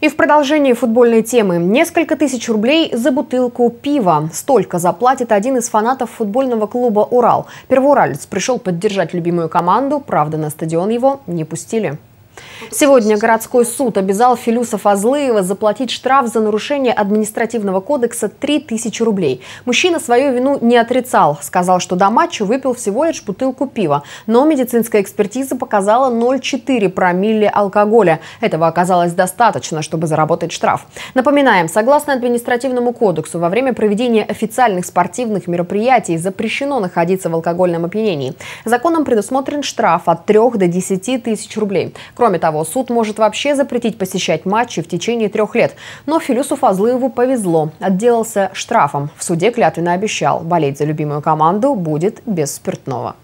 И в продолжении футбольной темы. Несколько тысяч рублей за бутылку пива. Столько заплатит один из фанатов футбольного клуба «Урал». Первоуралец пришел поддержать любимую команду, правда, на стадион его не пустили. Сегодня городской суд обязал Филюса Фазлыева заплатить штраф за нарушение административного кодекса 3000 рублей. Мужчина свою вину не отрицал. Сказал, что до матча выпил всего лишь бутылку пива. Но медицинская экспертиза показала 0,4 промилле алкоголя. Этого оказалось достаточно, чтобы заработать штраф. Напоминаем, согласно административному кодексу, во время проведения официальных спортивных мероприятий запрещено находиться в алкогольном опьянении. Законом предусмотрен штраф от 3 до 10 тысяч рублей. Кроме Кроме того, суд может вообще запретить посещать матчи в течение трех лет. Но Филюсу Фазлыеву повезло. Отделался штрафом. В суде клятвенно обещал, болеть за любимую команду будет без спиртного.